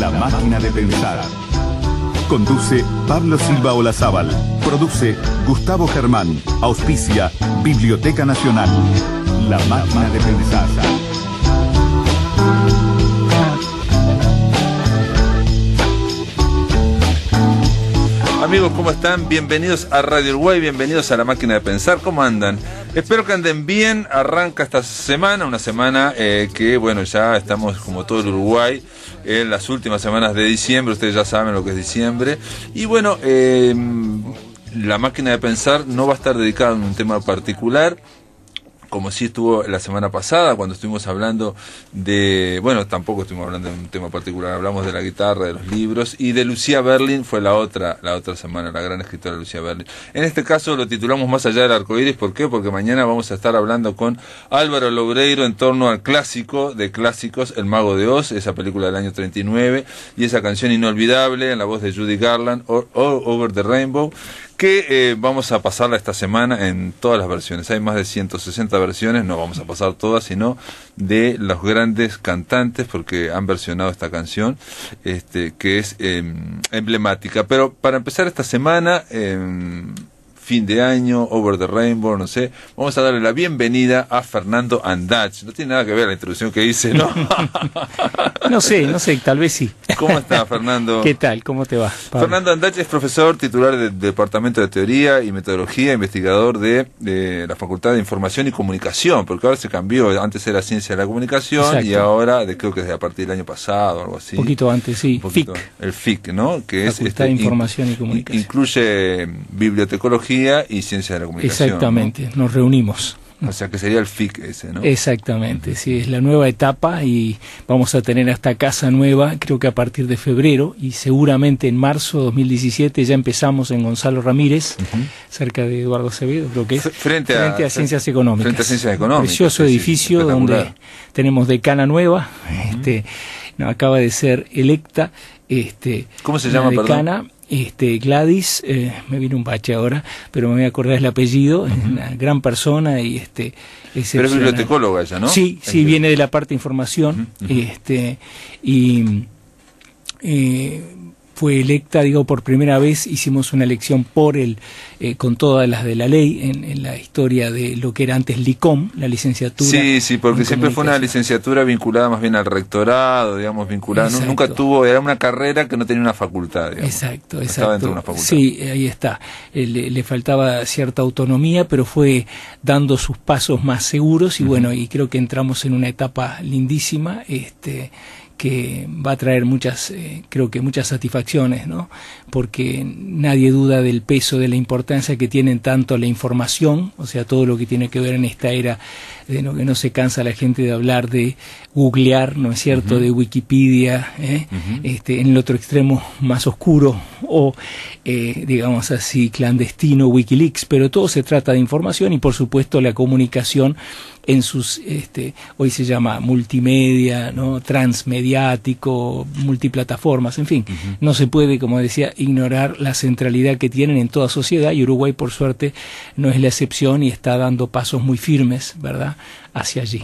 La máquina de pensar. Conduce Pablo Silva Olazábal. Produce Gustavo Germán. Auspicia Biblioteca Nacional. La máquina de pensar. Amigos, ¿cómo están? Bienvenidos a Radio Uruguay, bienvenidos a La Máquina de Pensar. ¿Cómo andan? Espero que anden bien. Arranca esta semana, una semana eh, que, bueno, ya estamos como todo el Uruguay en las últimas semanas de diciembre, ustedes ya saben lo que es diciembre. Y bueno, eh, la máquina de pensar no va a estar dedicada a un tema particular, como si estuvo la semana pasada cuando estuvimos hablando de, bueno, tampoco estuvimos hablando de un tema particular, hablamos de la guitarra, de los libros y de Lucía Berlin fue la otra, la otra semana, la gran escritora Lucía Berlin. En este caso lo titulamos Más allá del arcoíris, ¿por qué? Porque mañana vamos a estar hablando con Álvaro Lobreiro en torno al clásico de clásicos El mago de Oz, esa película del año 39 y esa canción inolvidable en la voz de Judy Garland, All Over the Rainbow que eh, vamos a pasarla esta semana en todas las versiones. Hay más de 160 versiones, no vamos a pasar todas, sino de los grandes cantantes, porque han versionado esta canción, este, que es em, emblemática. Pero para empezar esta semana, eh, fin de año, Over the Rainbow, no sé. Vamos a darle la bienvenida a Fernando Andach. No tiene nada que ver la introducción que hice, ¿no? no sé, no sé, tal vez sí. ¿Cómo está, Fernando? ¿Qué tal? ¿Cómo te va? Fernando Andach es profesor titular del Departamento de Teoría y Metodología, investigador de, la Facultad de Información y Comunicación, porque ahora se cambió. Antes era Ciencia de la Comunicación y ahora, creo que desde a partir del año pasado, algo así. Un poquito antes, sí. FIC. El FIC, ¿no? Que es, este de Información y Comunicación. Incluye bibliotecología y Ciencia de la Comunicación. Exactamente, nos reunimos. O sea que sería el FIC ese, ¿no? Exactamente, sí, es la nueva etapa y vamos a tener hasta casa nueva, creo que a partir de febrero y seguramente en marzo de 2017 ya empezamos en Gonzalo Ramírez, cerca de Eduardo Acevedo, creo que es. Frente, a, Ciencias Económicas. Frente Ciencias Económicas. Precioso edificio donde tenemos decana nueva, este, no, acaba de ser electa. Este, ¿Cómo se llama, decana, este, Gladys, eh, me vino un bache ahora, pero me voy a acordar el apellido, es una gran persona y este... Pero es bibliotecóloga ella, ¿no? Sí, sí, viene de la parte de información, este, y... Eh, fue electa, digo, por primera vez hicimos una elección por el, eh, con todas las de la ley en, la historia de lo que era antes LICOM, la licenciatura. Sí, sí, porque siempre fue una licenciatura vinculada más bien al rectorado, digamos, vinculada. Nunca tuvo, era una carrera que no tenía una facultad, digamos. Exacto, exacto. Estaba dentro de una facultad. Sí, ahí está. Eh, le, faltaba cierta autonomía, pero fue dando sus pasos más seguros y bueno, y creo que entramos en una etapa lindísima. Este, que va a traer muchas, eh, creo que muchas satisfacciones, ¿no? Porque nadie duda del peso, de la importancia que tienen tanto la información, o sea, todo lo que tiene que ver en esta era de lo que no se cansa la gente de hablar, de googlear, ¿no es cierto?, de Wikipedia, ¿eh? este, en el otro extremo más oscuro, o eh, digamos así, clandestino, Wikileaks, pero todo se trata de información y por supuesto la comunicación en sus, este, hoy se llama multimedia, ¿no? transmediático, multiplataformas, en fin. No se puede, como decía, ignorar la centralidad que tienen en toda sociedad y Uruguay, por suerte, no es la excepción y está dando pasos muy firmes, ¿verdad?, hacia allí.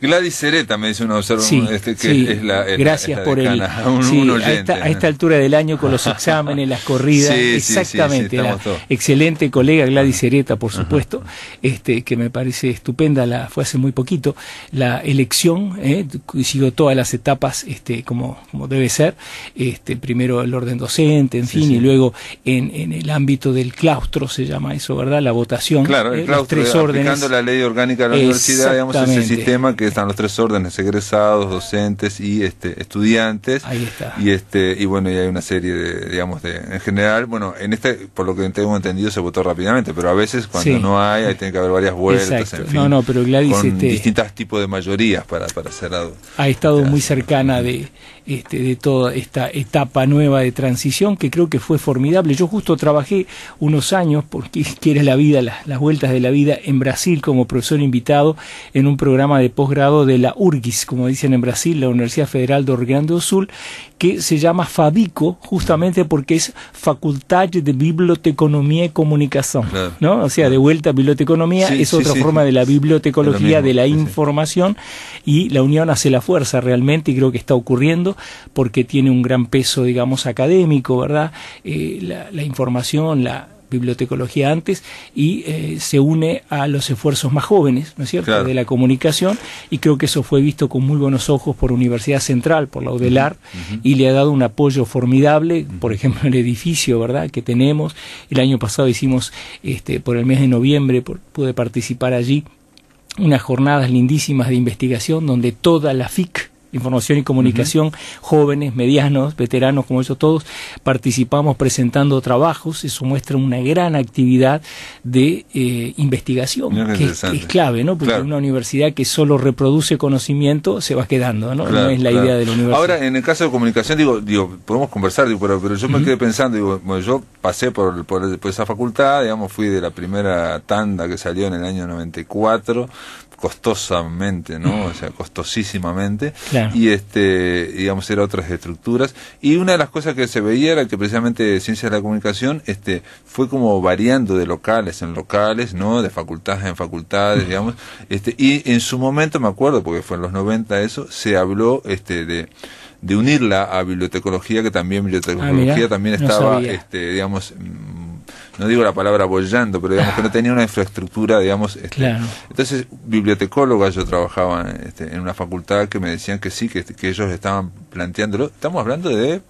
Gladys Sereta, me dice una observación. Sí, este, que es la, gracias por el. a, esta, altura del año con los exámenes, las corridas. exactamente. excelente colega Gladys Sereta, por supuesto, este, que me parece estupenda. La, fue hace muy poquito la elección. Eh, siguió todas las etapas este, como, como debe ser. Este, primero el orden docente, en fin, y luego en, en, el ámbito del claustro se llama eso, ¿verdad? La votación. Claro, el eh, los tres eh, órdenes. la ley orgánica de la universidad, sistema que están los tres órdenes, egresados, docentes y este, estudiantes. Ahí está. Y, este, y bueno, y hay una serie de, digamos, de, en general, bueno, en este, por lo que tengo entendido, se votó rápidamente, pero a veces cuando no hay, ahí tiene que haber varias vueltas, en fin. No, no, pero Gladys, con este, distintos tipos de mayorías para, para ser Ha estado muy cercana de este, de toda esta etapa nueva de transición que creo que fue formidable. Yo justo trabajé unos años, porque quiere la vida, las, vueltas de la vida, en Brasil como profesor invitado en un programa de posgrado de la URGIS, como dicen en Brasil, la Universidad Federal de Rio Grande do Sul, que se llama FABICO justamente porque es Facultad de Biblioteconomía y Comunicación, ¿no? O sea, de vuelta a biblioteconomía es otra forma de la bibliotecología, de la información y la unión hace la fuerza realmente y creo que está ocurriendo porque tiene un gran peso, digamos, académico, ¿verdad? Eh, la, información, la, bibliotecología antes y eh, se une a los esfuerzos más jóvenes, ¿no es cierto?, de la comunicación y creo que eso fue visto con muy buenos ojos por Universidad Central, por la UDELAR y le ha dado un apoyo formidable, por ejemplo, el edificio, ¿verdad?, que tenemos. El año pasado hicimos, este, por el mes de noviembre, pude participar allí unas jornadas lindísimas de investigación donde toda la FIC Información y Comunicación, jóvenes, medianos, veteranos, como ellos todos, participamos presentando trabajos, eso muestra una gran actividad de eh, investigación, que es, clave, ¿no? Porque una universidad que solo reproduce conocimiento se va quedando, ¿no? no es la idea de la universidad. Ahora, en el caso de comunicación, digo, digo podemos conversar, digo, pero, yo me quedé pensando, digo, yo pasé por, por, por esa facultad, digamos, fui de la primera tanda que salió en el año 94, costosamente, ¿no? Mm. O sea, costosísimamente. Y este, digamos, era otras estructuras. Y una de las cosas que se veía era que precisamente Ciencias de la Comunicación, este, fue como variando de locales en locales, ¿no? De facultades en facultades, mm. digamos. Este, y en su momento, me acuerdo, porque fue en los 90 eso, se habló, este, de, unirla a bibliotecología, que también ah, bibliotecología también estaba, este, digamos, no digo la palabra bollando, pero digamos que no tenía una infraestructura, digamos. Este. Entonces, bibliotecóloga yo trabajaba este, en una facultad que me decían que sí, que, ellos estaban planteándolo. Estamos hablando de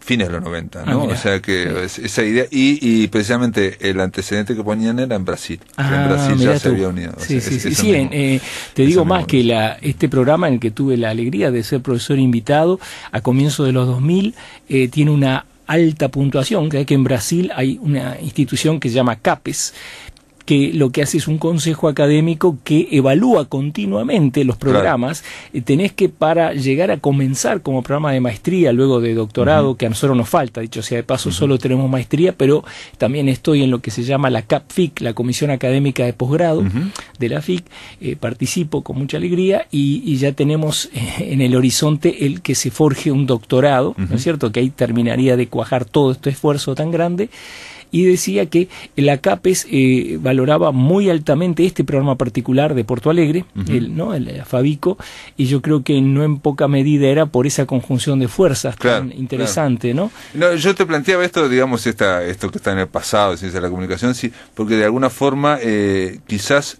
fines de los 90, ¿no? Ah, o sea que esa idea, y, precisamente el antecedente que ponían era en Brasil. en ah, Brasil ya se había unido. Sí, sí, sí, eh, te digo más que la, este programa en el que tuve la alegría de ser profesor invitado a comienzos de los 2000 eh, tiene una alta puntuación, que que en Brasil hay una institución que se llama CAPES, que lo que hace es un consejo académico que evalúa continuamente los programas. Eh, tenés que para llegar a comenzar como programa de maestría, luego de doctorado, que a nosotros nos falta, dicho sea de paso, solo tenemos maestría, pero también estoy en lo que se llama la CAPFIC, la Comisión Académica de Posgrado de la FIC, eh, participo con mucha alegría y, y, ya tenemos eh, en el horizonte el que se forje un doctorado, ¿no es cierto? Que ahí terminaría de cuajar todo este esfuerzo tan grande y decía que la CAPES eh, valoraba muy altamente este programa particular de Porto Alegre, el, ¿no? El, Fabico, y yo creo que no en poca medida era por esa conjunción de fuerzas tan interesante, ¿no? ¿no? Yo te planteaba esto, digamos, esta, esto que está en el pasado, de la comunicación, sí, porque de alguna forma eh, quizás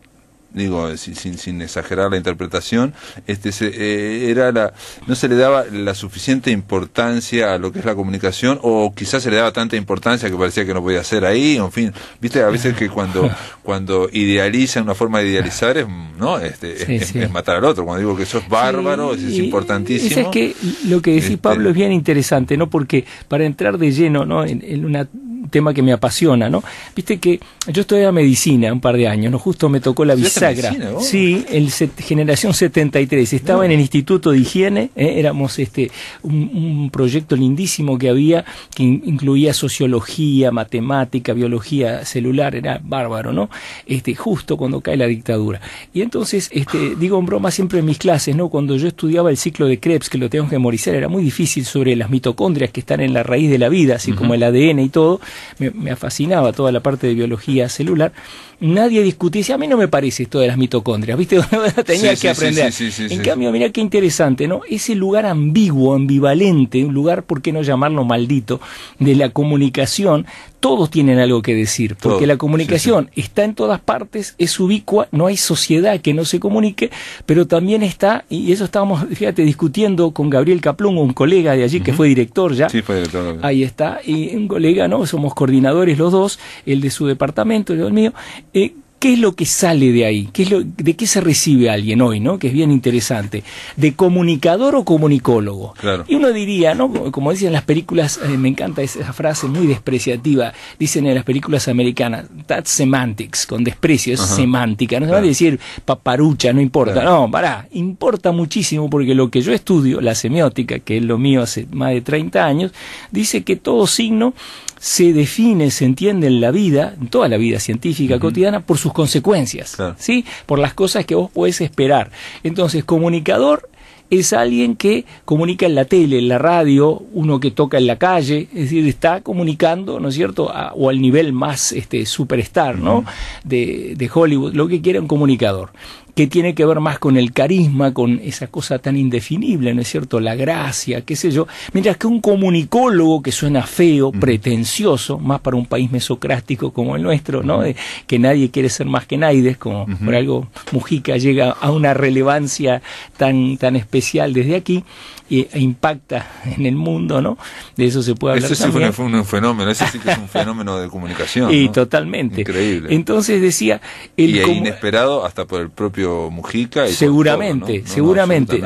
digo, eh, sin, sin exagerar la interpretación, este, eh, era la, no se le daba la suficiente importancia a lo que es la comunicación, o quizás se le daba tanta importancia que parecía que no podía ser ahí, en fin, viste, a veces que cuando, cuando idealizan una forma de idealizar es, ¿no? Este, es, matar al otro, cuando digo que eso es bárbaro, es, importantísimo. Es que lo que decís, este, Pablo, es bien interesante, ¿no? Porque para entrar de lleno, ¿no? en una tema que me apasiona, ¿no? Viste que yo estudié medicina un par de años, ¿no? Justo me tocó la bisagra. sí, el set, generación 73. Estaba en el Instituto de Higiene, ¿eh? éramos este un, proyecto lindísimo que había que incluía sociología, matemática, biología celular, era bárbaro, ¿no? Este justo cuando cae la dictadura. Y entonces este digo en broma siempre en mis clases, ¿no? Cuando yo estudiaba el ciclo de Krebs, que lo tengo que memorizar, era muy difícil sobre las mitocondrias que están en la raíz de la vida, así como el ADN y todo me, me fascinaba toda la parte de biología celular nadie discutía, a mí no me parece esto de las mitocondrias, ¿viste? Tenía que aprender. en cambio, mirá qué interesante, ¿no? Ese lugar ambiguo, ambivalente, un lugar, ¿por qué no llamarlo maldito? De la comunicación, todos tienen algo que decir, porque la comunicación está en todas partes, es ubicua, no hay sociedad que no se comunique, pero también está, y eso estábamos, fíjate, discutiendo con Gabriel Caplón, un colega de allí que fue director ya. Sí, fue director. Ahí está, y un colega, ¿no? Somos coordinadores los dos, el de su departamento, y el mío. Eh, ¿Qué es lo que sale de ahí? ¿Qué es lo, ¿De qué se recibe alguien hoy, no? Que es bien interesante. ¿De comunicador o comunicólogo? Claro. Y uno diría, ¿no? Como dicen las películas, eh, me encanta esa frase muy despreciativa, dicen en las películas americanas, that's semantics, con desprecio, es semántica. No se va a decir paparucha, no importa. No, pará, importa muchísimo porque lo que yo estudio, la semiótica, que es lo mío hace más de 30 años, dice que todo signo se define, se entiende en la vida, en toda la vida científica cotidiana, por sus consecuencias, ¿sí? Por las cosas que vos podés esperar. Entonces, comunicador es alguien que comunica en la tele, en la radio, uno que toca en la calle, es decir, está comunicando, ¿no es cierto?, o al nivel más este, superstar, ¿no?, de, de Hollywood, lo que quiera un comunicador que tiene que ver más con el carisma, con esa cosa tan indefinible, ¿no es cierto? La gracia, qué sé yo. Mientras que un comunicólogo que suena feo, pretencioso, más para un país mesocrático como el nuestro, ¿no? que nadie quiere ser más que Naides, como por algo Mujica llega a una relevancia tan, tan especial desde aquí. E impacta en el mundo, ¿no? De eso se puede hablar. Eso sí Fue, un, fenómeno, eso sí que es un fenómeno de comunicación. Y totalmente. Increíble. Entonces decía... El y inesperado hasta por el propio Mujica. seguramente, seguramente.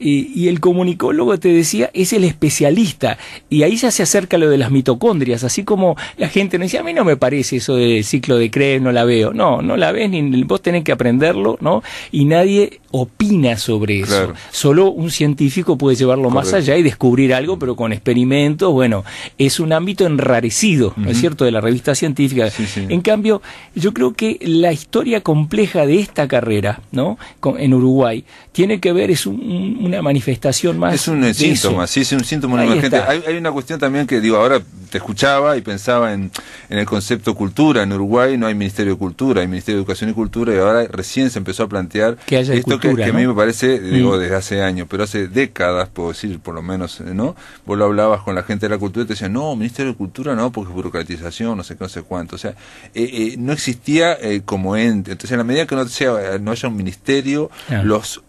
Y, el comunicólogo, te decía, es el especialista. Y ahí ya se acerca lo de las mitocondrias, así como la gente no decía, a mí no me parece eso del ciclo de Krebs, no la veo. No, no la ves, ni vos tenés que aprenderlo, ¿no? Y nadie opina sobre eso. Solo un científico puede llevarlo más allá y descubrir algo, pero con experimentos, bueno, es un ámbito enrarecido, ¿no es cierto?, de la revista científica. En cambio, yo creo que la historia compleja de esta carrera, ¿no?, en Uruguay, tiene que ver, es una manifestación más... Es un síntoma, sí, es un síntoma. Hay, una cuestión también que, digo, ahora te escuchaba y pensaba en, el concepto cultura. En Uruguay no hay Ministerio de Cultura, hay Ministerio de Educación y Cultura y ahora recién se empezó a plantear... Que haya que, a mí me parece, digo, mm. desde hace años, pero hace décadas, puedo decir, por lo menos, ¿no? Vos lo hablabas con la gente de la cultura y te decían, no, Ministerio de Cultura no, porque es burocratización, no sé qué, no sé cuánto. O sea, eh, eh, no existía eh, como ente. Entonces, a la medida que no, sea, haya un ministerio, los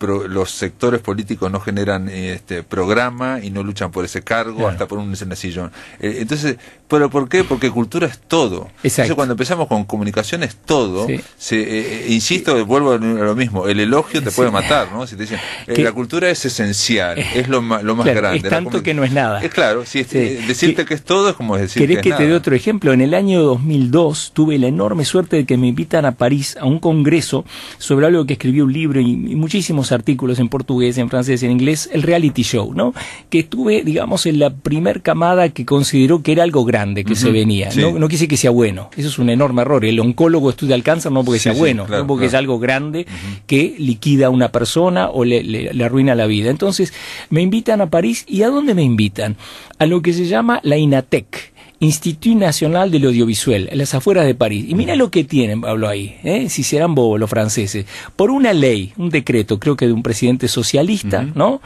los sectores políticos no generan este programa y no luchan por ese cargo hasta por un sillón. Eh, entonces, pero ¿por qué? Porque cultura es todo. eso Entonces, cuando empezamos con comunicación es todo. Se, eh, eh, insisto, vuelvo a lo mismo. El elogio te puede matar, ¿no? Si te dicen, la cultura es esencial, es lo, más grande. Es tanto que no es nada. Es claro, si decirte que, es todo es como decir ¿Querés que, es que te dé otro ejemplo? En el año 2002 tuve la enorme suerte de que me invitan a París a un congreso sobre algo que escribió un libro y muchísimos artículos en portugués, en francés, en inglés, el reality show, ¿no? Que estuve, digamos, en la primer camada que consideró que era algo grande que se venía. No, quise que sea bueno. Eso es un enorme error. El oncólogo estudia el cáncer no porque sea bueno, no porque es algo grande que liquida a una persona o le, le arruina la vida. Entonces, me invitan a París y ¿a dónde me invitan? A lo que se llama la INATEC Institut Nacional del Audiovisual, en las afueras de París. Y mira lo que tienen, Pablo, ahí, ¿eh? si serán bobos los franceses. Por una ley, un decreto, creo que de un presidente socialista, ¿no?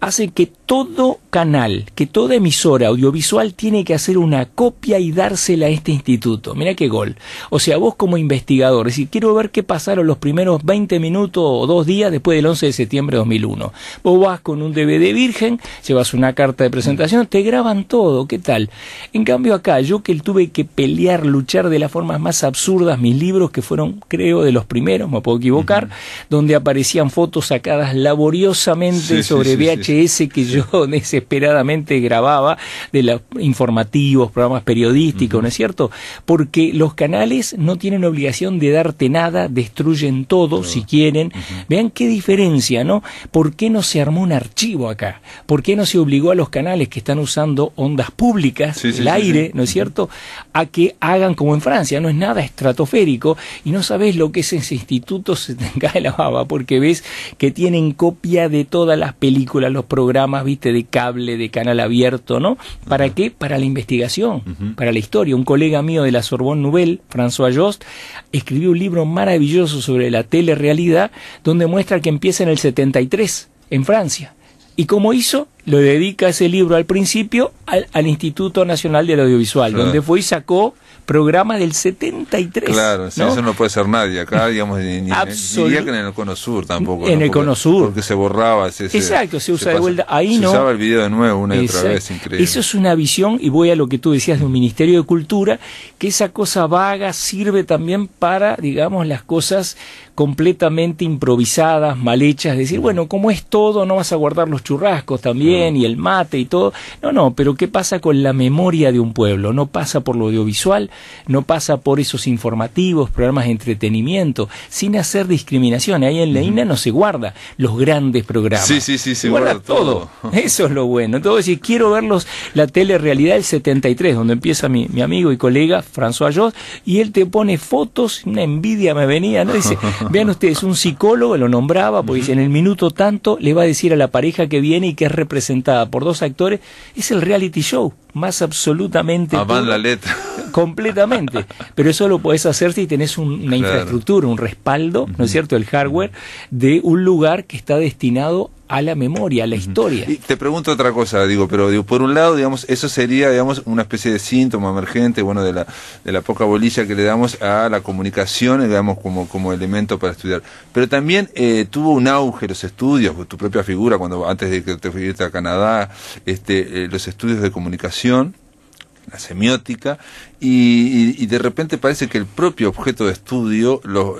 hace que todo canal, que toda emisora audiovisual tiene que hacer una copia y dársela a este instituto. Mira qué gol. O sea, vos como investigador, si quiero ver qué pasaron los primeros 20 minutos o dos días después del 11 de septiembre de 2001. Vos vas con un DVD virgen, llevas una carta de presentación, te graban todo, ¿qué tal? En cambio acá, yo que tuve que pelear, luchar de las formas más absurdas mis libros, que fueron, creo, de los primeros, me puedo equivocar, donde aparecían fotos sacadas laboriosamente sobre ese que yo desesperadamente grababa de los informativos, programas periodísticos, ¿no es cierto? Porque los canales no tienen obligación de darte nada, destruyen todo si quieren. Vean qué diferencia, ¿no? ¿Por qué no se armó un archivo acá? ¿Por qué no se obligó a los canales que están usando ondas públicas, el aire, ¿no es cierto?, a que hagan como en Francia, no es nada estratosférico y no sabes lo que es ese instituto, se te cae la baba porque ves que tienen copia de todas las películas, los programas, viste, de cable, de canal abierto, ¿no? ¿Para qué? Para la investigación, para la historia. Un colega mío de la Sorbonne Nouvelle, François Jost, escribió un libro maravilloso sobre la telerrealidad donde muestra que empieza en el 73, en Francia. Y cómo hizo, lo dedica ese libro al principio al, Instituto Nacional del Audiovisual, donde fue y sacó programa del 73. Claro, tres. ¿no? eso no puede ser nadie acá, digamos, ni, que en el Cono Sur tampoco. En el Cono Sur. Porque se borraba. Se, Exacto, se usa de vuelta. Ahí no. Se usaba el video de nuevo una y otra vez, increíble. Eso es una visión, y voy a lo que tú decías de un Ministerio de Cultura, que esa cosa vaga sirve también para, digamos, las cosas completamente improvisadas, mal hechas, decir, bueno, como es todo, no vas a guardar los churrascos también y el mate y todo. No, no, pero ¿qué pasa con la memoria de un pueblo? No pasa por lo audiovisual, no pasa por esos informativos, programas de entretenimiento, sin hacer discriminación. Ahí en la no se guarda los grandes programas. Sí, sí, sí, se, guarda, todo. Eso es lo bueno. Entonces, si quiero verlos, la telerrealidad del 73, donde empieza mi, amigo y colega François Joss, y él te pone fotos, una envidia me venía, ¿no? Dice, Vean ustedes, un psicólogo lo nombraba, porque en el minuto tanto le va a decir a la pareja que viene y que es representada por dos actores, es el reality show más absolutamente. Ah, la letra. Completamente. Pero eso lo puedes hacer si tenés una infraestructura, un respaldo, ¿no es cierto?, el hardware de un lugar que está destinado a la memoria, a la historia. te pregunto otra cosa, digo, pero digo, por un lado, digamos, eso sería, digamos, una especie de síntoma emergente, bueno, de la, de la poca bolilla que le damos a la comunicación, digamos, como, como elemento para estudiar. Pero también eh, tuvo un auge los estudios, tu propia figura, cuando antes de que te fuiste a Canadá, este, eh, los estudios de comunicación la semiótica, y, de repente parece que el propio objeto de estudio lo,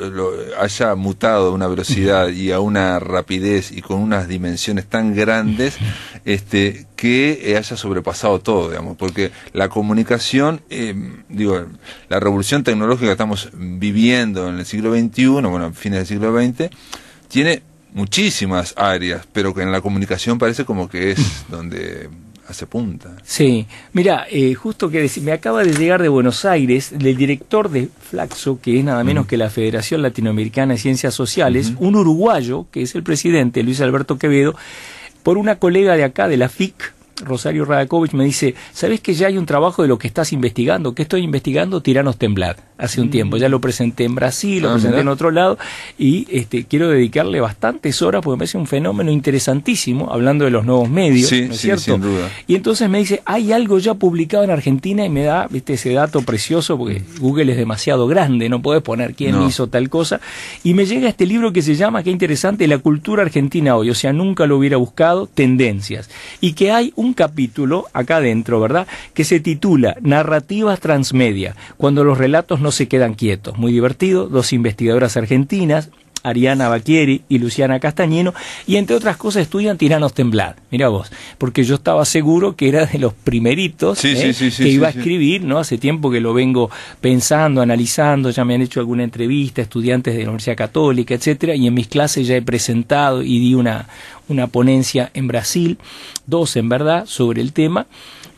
haya mutado a una velocidad y a una rapidez y con unas dimensiones tan grandes este, que haya sobrepasado todo, digamos, porque la comunicación, em, digo, la revolución tecnológica que estamos viviendo en el siglo XXI, bueno, fines del siglo XX, tiene muchísimas áreas, pero que en la comunicación parece como que es donde hace punta. Sí, mira, eh, justo que me acaba de llegar de Buenos Aires del director de Flaxo, que es nada menos mm. que la Federación Latinoamericana de Ciencias Sociales, un uruguayo, que es el presidente Luis Alberto Quevedo, por una colega de acá, de la FIC, Rosario Radakovich me dice, ¿sabés que ya hay un trabajo de lo que estás investigando? que estoy investigando? Tiranos Temblad, hace un mm. tiempo. Ya lo presenté en Brasil, lo ah, presenté en otro lado, y este, quiero dedicarle bastantes horas porque me parece un fenómeno interesantísimo, hablando de los nuevos medios, ¿no es cierto? Y entonces me dice, hay algo ya publicado en Argentina y me da este ese dato precioso porque mm. Google es demasiado grande, no podés poner quién hizo tal cosa. Y me llega este libro que se llama, qué interesante, La cultura argentina hoy, o sea, nunca lo hubiera buscado, Tendencias. Y que hay un un capítulo acá adentro, ¿verdad? Que se titula Narrativas transmedia, cuando los relatos no se quedan quietos. Muy divertido, dos investigadoras argentinas, Ariana Bacchieri y Luciana castañeno y entre otras cosas estudian Tiranos Temblar. Mira vos, porque yo estaba seguro que era de los primeritos ¿eh? que iba a escribir, ¿no? Hace tiempo que lo vengo pensando, analizando, ya me han hecho alguna entrevista, estudiantes de la Universidad Católica, etcétera, y en mis clases ya he presentado y di una, una ponencia en Brasil, dos en verdad, sobre el tema.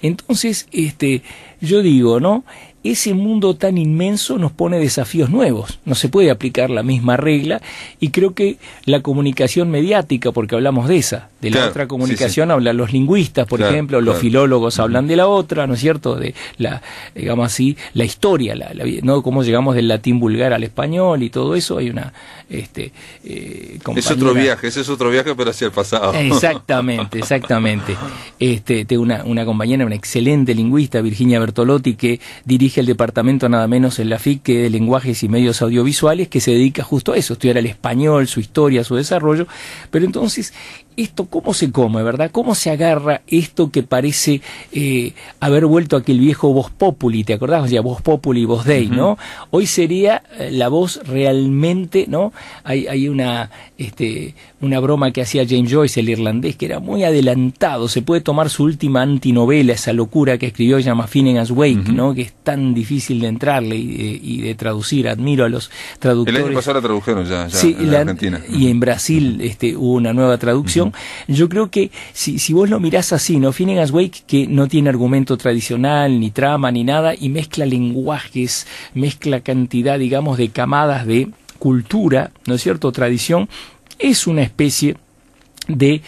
Entonces, este, yo digo, ¿no? ese mundo tan inmenso nos pone desafíos nuevos. No se puede aplicar la misma regla y creo que la comunicación mediática, porque hablamos de esa, de la otra comunicación hablan los lingüistas, por ejemplo, los filólogos hablan de la otra, ¿no es cierto? De la, digamos así, la historia, la, ¿no? Cómo llegamos del latín vulgar al español y todo eso. Hay una, este, eh, Es otro viaje, ese es otro viaje, pero hacia el pasado. Exactamente, exactamente. Este, tengo una, una compañera, una excelente lingüista, Virginia Bertolotti, que dirige el departamento nada menos en la FIC de lenguajes y medios audiovisuales, que se dedica justo a eso, estudiar el español, su historia, su desarrollo. Pero entonces, esto cómo se come, ¿verdad? ¿Cómo se agarra esto que parece eh, haber vuelto aquel viejo voz populi, ¿te acordás? O sea, voz populi, voz dei, ¿no? Hoy sería eh, la voz realmente, ¿no? Hay, hay una, este, una broma que hacía James Joyce, el irlandés, que era muy adelantado. Se puede tomar su última antinovela, esa locura que escribió llama as Wake, ¿no? Que es tan difícil de entrarle y de, traducir. Admiro a los traductores. El año pasado la tradujeron ya, en Argentina. Y en Brasil este, hubo una nueva traducción. Yo creo que si, si vos lo mirás así, ¿no? Finnegan's Wake, que no tiene argumento tradicional, ni trama, ni nada, y mezcla lenguajes, mezcla cantidad, digamos, de camadas de cultura, ¿no es cierto?, tradición, es una especie de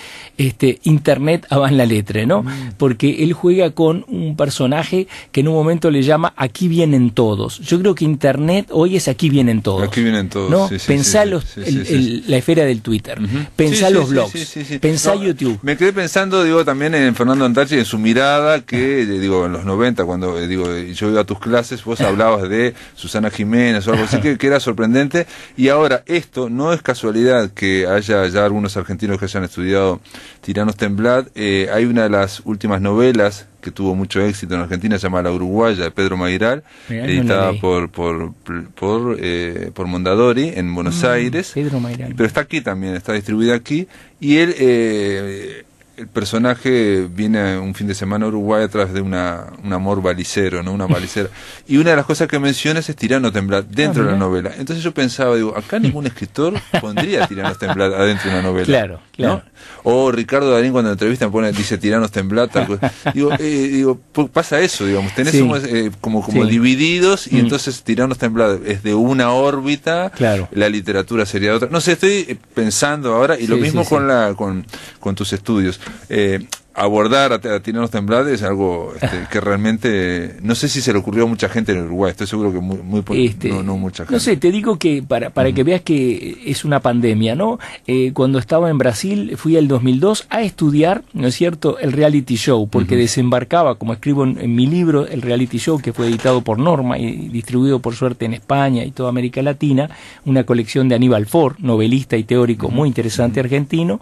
este, Internet a la letra, ¿no? Mm. Porque él juega con un personaje que en un momento le llama Aquí vienen todos. Yo creo que Internet hoy es Aquí vienen todos. Aquí vienen todos. pensá los, la esfera del Twitter, pensá los blogs, pensá YouTube. Me quedé pensando, digo, también en Fernando Antarchi en su mirada, que, ah. eh, digo, en los 90, cuando eh, digo eh, yo iba a tus clases, vos hablabas de Susana Jiménez o algo así, ah. que, que era sorprendente. Y ahora, esto no es casualidad que haya ya algunos argentinos que hayan estudiado Tiranos Temblad. Eh, hay una de las últimas novelas que tuvo mucho éxito en Argentina, se llama La Uruguaya, de Pedro Mairal, editada por por, por, eh, por, Mondadori en Buenos mm, Aires. Pedro Pero está aquí también, está distribuida aquí. Y él, eh, el personaje viene un fin de semana a Uruguay a través de una, un amor balicero, ¿no? Una balicera. y una de las cosas que menciona es Tirano temblad dentro ah, de la novela. Entonces yo pensaba, digo, acá ningún escritor pondría Tiranos temblad adentro de una novela. Claro, claro. O oh, Ricardo Darín cuando entrevista pone, dice tiranos temblata. digo, eh, digo, pasa eso, digamos, tenés eh, como, como divididos y mm. entonces tiranos temblata es de una órbita, claro. la literatura sería de otra. No sé, estoy eh, pensando ahora y lo mismo con, la, con, con tus estudios. Eh, abordar a, tiranos temblades es algo este, que realmente no sé si se le ocurrió a mucha gente en Uruguay estoy seguro que muy, muy este, no, mucha gente no sé te digo que para para que veas que es una pandemia no eh, cuando estaba en Brasil fui al 2002 a estudiar no es cierto el reality show porque desembarcaba como escribo en, mi libro el reality show que fue editado por Norma y distribuido por suerte en España y toda América Latina una colección de Aníbal Ford novelista y teórico muy interesante argentino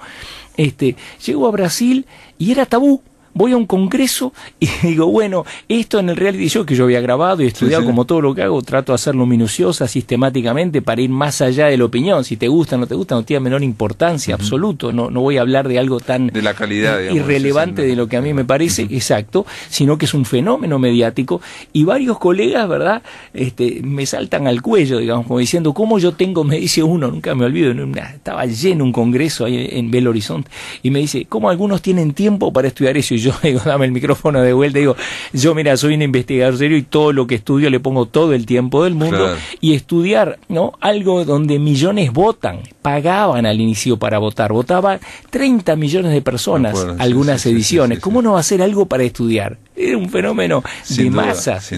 este, llegó a Brasil y era tabú voy a un congreso y digo, bueno, esto en el reality show que yo había grabado y estudiado, como todo lo que hago, trato de hacerlo minuciosa, sistemáticamente, para ir más allá de la opinión. Si te gusta, o no te gusta, no tiene menor importancia, absoluto. No, no voy a hablar de algo tan de la calidad, irrelevante de lo que a mí me parece, exacto, sino que es un fenómeno mediático. Y varios colegas, ¿verdad?, este, me saltan al cuello, digamos, como diciendo, ¿cómo yo tengo? Me dice uno, nunca me olvido, estaba lleno un congreso ahí en Belo Horizonte, y me dice, ¿cómo algunos tienen tiempo para estudiar eso? digo, dame el micrófono de vuelta, digo, yo mira, soy un investigador serio y todo lo que estudio le pongo todo el tiempo del mundo y estudiar, ¿no? Algo donde millones votan, pagaban al inicio para votar, votaban 30 millones de personas algunas ediciones. ¿Cómo no va a ser algo para estudiar? Era un fenómeno de masas.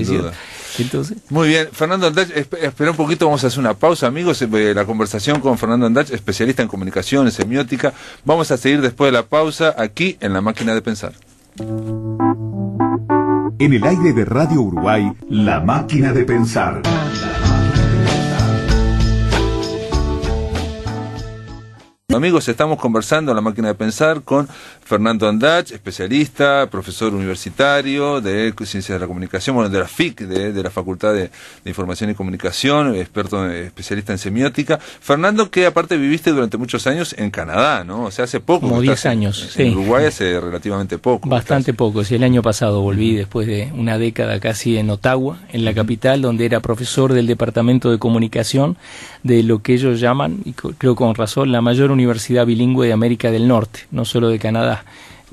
Muy bien, Fernando Andach, espera un poquito, vamos a hacer una pausa, amigos. Eh, eh, la conversación con Fernando Andach, especialista en comunicación, en semiótica. Vamos a seguir después de la pausa aquí en la máquina de pensar. En el aire de Radio Uruguay, La Máquina de Pensar. Amigos, estamos conversando en La Máquina de Pensar con Fernando Andach, especialista, profesor universitario de Ciencias de la Comunicación, bueno, de la FIC, de, la Facultad de, Información y Comunicación, experto, especialista en semiótica. Fernando, que aparte viviste durante muchos años en Canadá, ¿no? O sea, hace poco. Como 10 años, en, sí. En Uruguay hace relativamente poco. Bastante poco, sí. El año pasado volví después de una década casi en Ottawa, en la capital, donde era profesor del Departamento de Comunicación de lo que ellos llaman, y creo con razón, la mayor universidad bilingüe de América del Norte, no solo de Canadá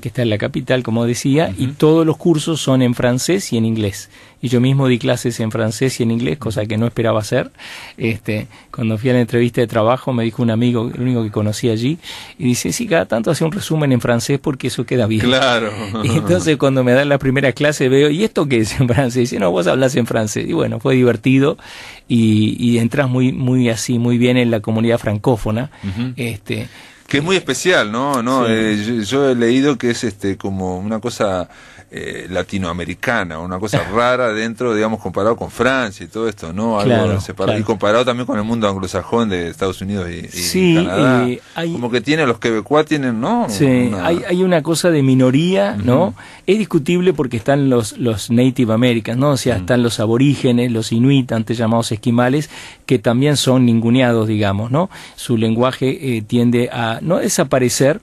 que está en la capital, como decía, y todos los cursos son en francés y en inglés. Y yo mismo di clases en francés y en inglés, cosa que no esperaba hacer. Este, cuando fui a la entrevista de trabajo, me dijo un amigo, el único que conocí allí, y dice, sí, cada tanto hace un resumen en francés porque eso queda bien. Claro. Y entonces cuando me dan la primera clase veo, ¿y esto qué es en francés? Y dice, no, vos hablas en francés. Y bueno, fue divertido y, entras muy, muy así, muy bien en la comunidad francófona. Este, que es muy especial, ¿no? no eh, yo, he leído que es este como una cosa eh, latinoamericana, una cosa rara dentro, digamos, comparado con Francia y todo esto, ¿no? separado. Y comparado también con el mundo anglosajón de Estados Unidos y, Canadá. Eh, como que tiene los quebecuá tienen, ¿no? Sí, Hay, hay una cosa de minoría, ¿no? Es discutible porque están los, los Native Americans, ¿no? O sea, mm. están los aborígenes, los inuit, antes llamados esquimales, que también son ninguneados, digamos, ¿no? Su lenguaje tiende a no desaparecer,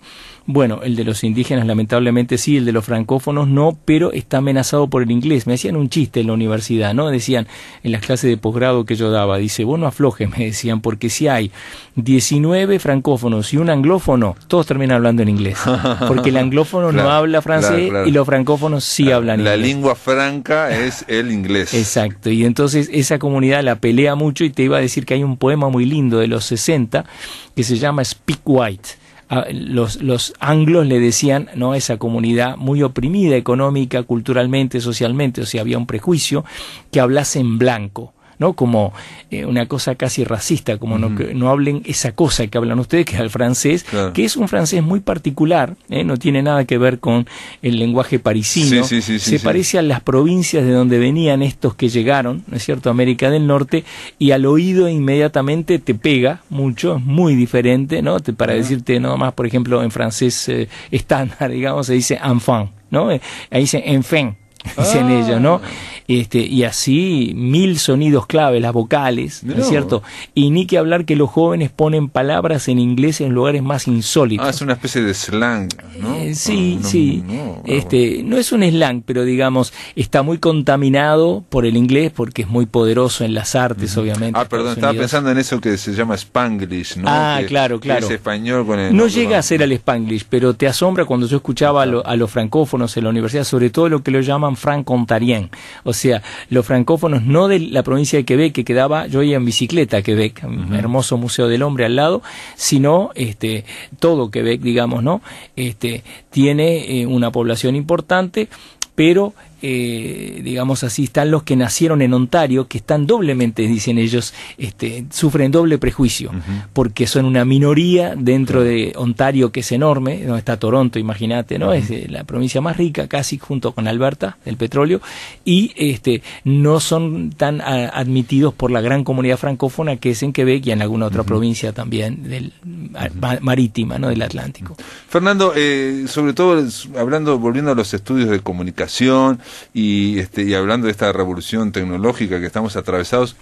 bueno, el de los indígenas lamentablemente sí, el de los francófonos no, pero está amenazado por el inglés. Me hacían un chiste en la universidad, ¿no? Decían, en las clases de posgrado que yo daba, dice, vos no aflojes, me decían, porque si hay 19 francófonos y un anglófono, todos terminan hablando en inglés. Porque el anglófono no habla francés y los francófonos sí hablan la inglés. La lengua franca es el inglés. Exacto, y entonces esa comunidad la pelea mucho y te iba a decir que hay un poema muy lindo de los 60 que se llama Speak White los, los anglos le decían, ¿no? Esa comunidad muy oprimida económica, culturalmente, socialmente, o sea, había un prejuicio que hablase en blanco. ¿no? Como eh, una cosa casi racista, como no, no hablen esa cosa que hablan ustedes, que es el francés, que es un francés muy particular, ¿eh? no tiene nada que ver con el lenguaje parisino, se parece a las provincias de donde venían estos que llegaron, ¿no es cierto?, América del Norte, y al oído inmediatamente te pega mucho, es muy diferente, ¿no? para decirte, no más, por ejemplo, en francés eh, estándar, digamos, se dice enfant, ¿no? ahí dice enfant, dicen ah. ellos, ¿no? este, y así mil sonidos clave, las vocales, no. es cierto? Y ni que hablar que los jóvenes ponen palabras en inglés en lugares más insólitos. Ah, es una especie de slang, ¿no? Eh, sí, sí. No, este, no es un slang, pero digamos, está muy contaminado por el inglés porque es muy poderoso en las artes, obviamente. Ah, perdón, estaba pensando en eso que se llama Spanglish, ¿no? Ah, claro, claro. español no llega a ser al Spanglish, pero te asombra cuando yo escuchaba a, los francófonos en la universidad, sobre todo lo que lo llaman francontarien o sea, los francófonos no de la provincia de Quebec, que quedaba, yo iba en bicicleta a Quebec, hermoso Museo del Hombre al lado, sino este, todo Quebec, digamos, ¿no? Este, tiene eh, una población importante, pero eh, digamos así, están los que nacieron en Ontario, que están doblemente, dicen ellos, este, sufren doble prejuicio, porque son una minoría dentro de Ontario, que es enorme, no está Toronto, imagínate, ¿no? Es eh, la provincia más rica, casi junto con Alberta, del petróleo, y este, no son tan admitidos por la gran comunidad francófona que es en Quebec y en alguna otra provincia también del, marítima, ¿no? Del Atlántico. Fernando, eh, sobre todo hablando, volviendo a los estudios de comunicación, y, este, y hablando de esta revolución tecnológica que estamos atravesados,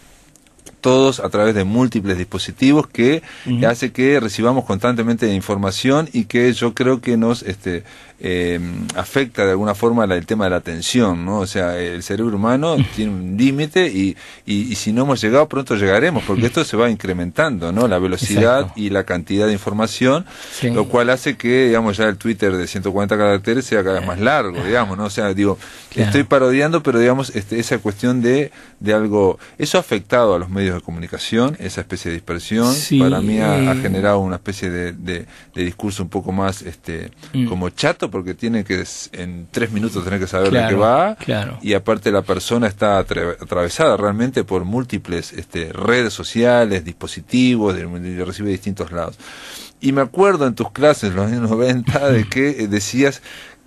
todos a través de múltiples dispositivos que hace que recibamos constantemente información y que yo creo que nos este, eh, afecta de alguna forma el tema de la atención, ¿no? O sea, el cerebro humano tiene un límite y, si no hemos llegado, pronto llegaremos, porque esto se va incrementando, ¿no? La velocidad y la cantidad de información, lo cual hace que, digamos, ya el Twitter de 140 caracteres sea cada vez más largo, digamos, ¿no? O sea, digo, estoy parodiando, pero digamos, este, esa cuestión de algo, eso ha afectado a los medios de comunicación, esa especie de dispersión, para mí ha, eh, generado una especie de, de, discurso un poco más este mm. como chato, porque tiene que en tres minutos tener que saber lo que va, y aparte la persona está atravesada realmente por múltiples este, redes sociales, dispositivos, recibe de distintos lados. Y me acuerdo en tus clases, en los años 90, de que eh, decías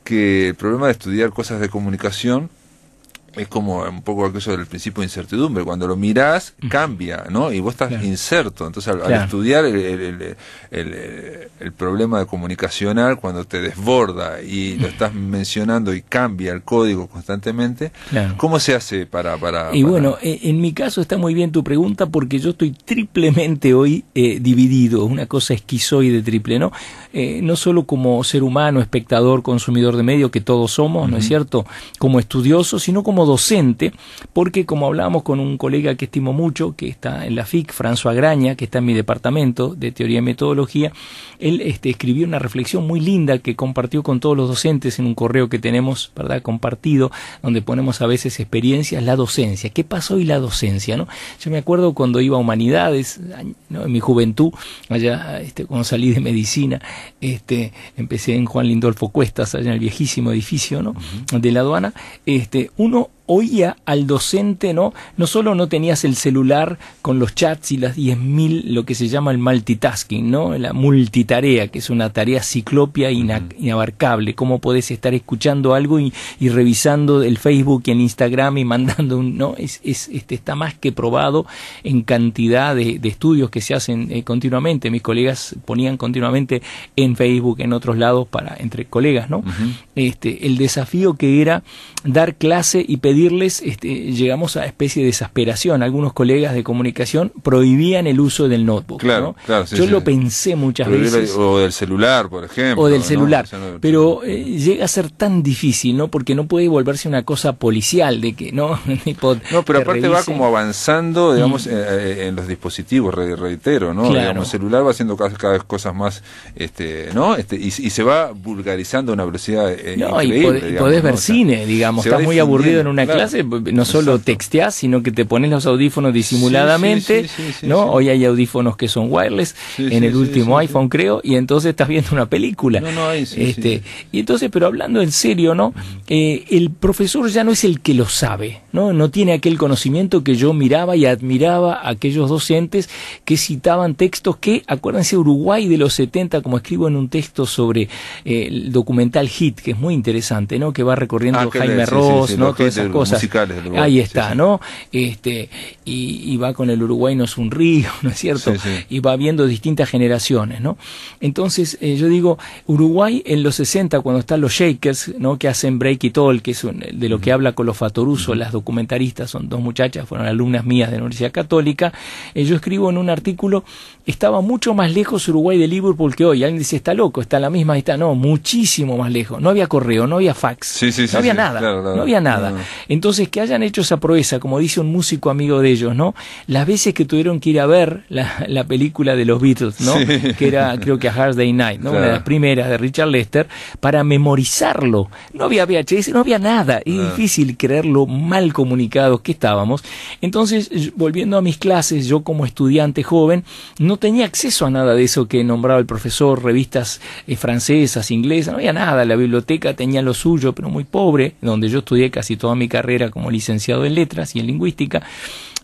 que el problema de estudiar cosas de comunicación es como un poco aquello del principio de incertidumbre. Cuando lo mirás, cambia, ¿no? Y vos estás incerto inserto. Entonces, al, estudiar el, problema de comunicacional, cuando te desborda y lo estás mencionando y cambia el código constantemente, ¿cómo se hace para, para...? Y bueno, e, en mi caso está muy bien tu pregunta porque yo estoy triplemente hoy eh, dividido, una cosa esquizoide triple, ¿no? Eh, no solo como ser humano, espectador, consumidor de medio, que todos somos, ¿no es cierto? Como estudioso, sino como docente, porque como hablábamos con un colega que estimo mucho, que está en la FIC, François Graña, que está en mi departamento de teoría y metodología, él este, escribió una reflexión muy linda que compartió con todos los docentes en un correo que tenemos, ¿verdad?, compartido, donde ponemos a veces experiencias, la docencia. ¿Qué pasó y la docencia, no? Yo me acuerdo cuando iba a Humanidades, en mi juventud, allá este, cuando salí de medicina, este, empecé en Juan Lindolfo Cuestas, allá en el viejísimo edificio ¿no? de la aduana, este, uno oía al docente, ¿no? No solo no tenías el celular con los chats y las 10.000, lo que se llama el multitasking, ¿no? La multitarea, que es una tarea ciclopia inabarcable. ¿Cómo podés estar escuchando algo y, revisando el Facebook y el Instagram y mandando un, ¿no? Es, este, está más que probado en cantidad de, estudios que se hacen eh, continuamente. Mis colegas ponían continuamente en Facebook, en otros lados, para, entre colegas, ¿no? Este, el desafío que era dar clase y pedir este, llegamos a especie de desesperación, Algunos colegas de comunicación prohibían el uso del notebook. Yo lo pensé muchas veces. O del celular, por ejemplo. O del celular. Pero eh, llega a ser tan difícil, ¿no? Porque no puede volverse una cosa policial de que no. no, pero aparte va como avanzando, digamos, eh, eh, en los dispositivos, reitero, ¿no? el celular va haciendo cada, vez cosas más, este, ¿no? Este, y, se va vulgarizando a una velocidad no, Y podés ver cine, digamos. Estás muy aburrido en una clase no solo texteas, sino que te pones los audífonos disimuladamente, ¿no? Hoy hay audífonos que son wireless, en el último iPhone creo, y entonces estás viendo una película. este, Y entonces, pero hablando en serio, ¿no? Eh, el profesor ya no es el que lo sabe, ¿no? No tiene aquel conocimiento que yo miraba y admiraba a aquellos docentes que citaban textos que, acuérdense, Uruguay de los 70, como escribo en un texto sobre eh, el documental HIT, que es muy interesante, ¿no? Que va recorriendo ah, Jaime Ross, ¿no? Ahí está, ¿no? Este, y, va con el Uruguay no es un río, ¿no es cierto? Y va viendo distintas generaciones, ¿no? Entonces, eh, yo digo, Uruguay en los 60, cuando están los Shakers, ¿no? Que hacen Break It All, que es un, de lo que habla con los Fatoruso, las documentaristas, son dos muchachas, fueron alumnas mías de la Universidad Católica. Eh, yo escribo en un artículo, estaba mucho más lejos Uruguay de Liverpool que hoy. Alguien dice, está loco, está la misma, está, no, muchísimo más lejos. No había correo, no había fax, no había nada, no había nada. Entonces, que hayan hecho esa proeza, como dice un músico amigo de ellos, ¿no? Las veces que tuvieron que ir a ver la, película de los Beatles, ¿no? Que era, creo que a Hard Day Night, ¿no? Una de las primeras de Richard Lester, para memorizarlo. No había VHS, no había nada. Es difícil creer lo mal comunicados que estábamos. Entonces, volviendo a mis clases, yo como estudiante joven, no tenía acceso a nada de eso que nombraba el profesor, revistas eh, francesas, inglesas, no había nada. La biblioteca tenía lo suyo, pero muy pobre, donde yo estudié casi toda mi carrera carrera como licenciado en letras y en lingüística.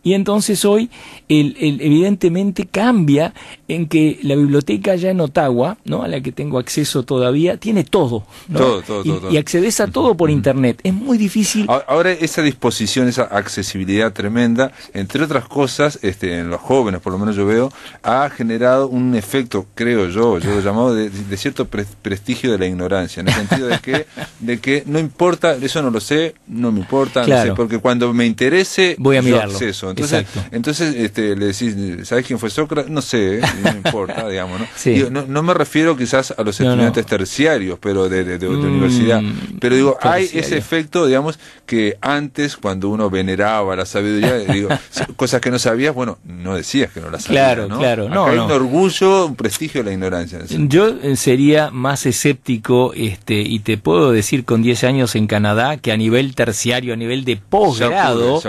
Y entonces hoy, el, el, evidentemente, cambia en que la biblioteca ya en Ottawa, ¿no? a la que tengo acceso todavía, tiene todo. Todo, todo, todo, y, accedes a todo por Internet. Es muy difícil. Ahora esa disposición, esa accesibilidad tremenda, entre otras cosas, este, en los jóvenes, por lo menos yo veo, ha generado un efecto, creo yo, yo lo he llamado de, cierto prestigio de la ignorancia, en el sentido de que, de que no importa, eso no lo sé, no me importa, no sé, porque cuando me interese, voy a mirarlo. acceso. Entonces, entonces este, le decís, ¿sabes quién fue Sócrates? No sé. ¿eh? no importa, digamos, ¿no? ¿no? me refiero quizás a los estudiantes terciarios, pero de, de, mm, universidad, pero digo, hay ese efecto, digamos, que antes cuando uno veneraba la sabiduría, digo, cosas que no sabías, bueno, no decías que no las sabías, Claro, claro. hay un orgullo, un prestigio de la ignorancia. Yo eh, sería más escéptico este y te puedo decir con 10 años en Canadá que a nivel terciario, a nivel de posgrado,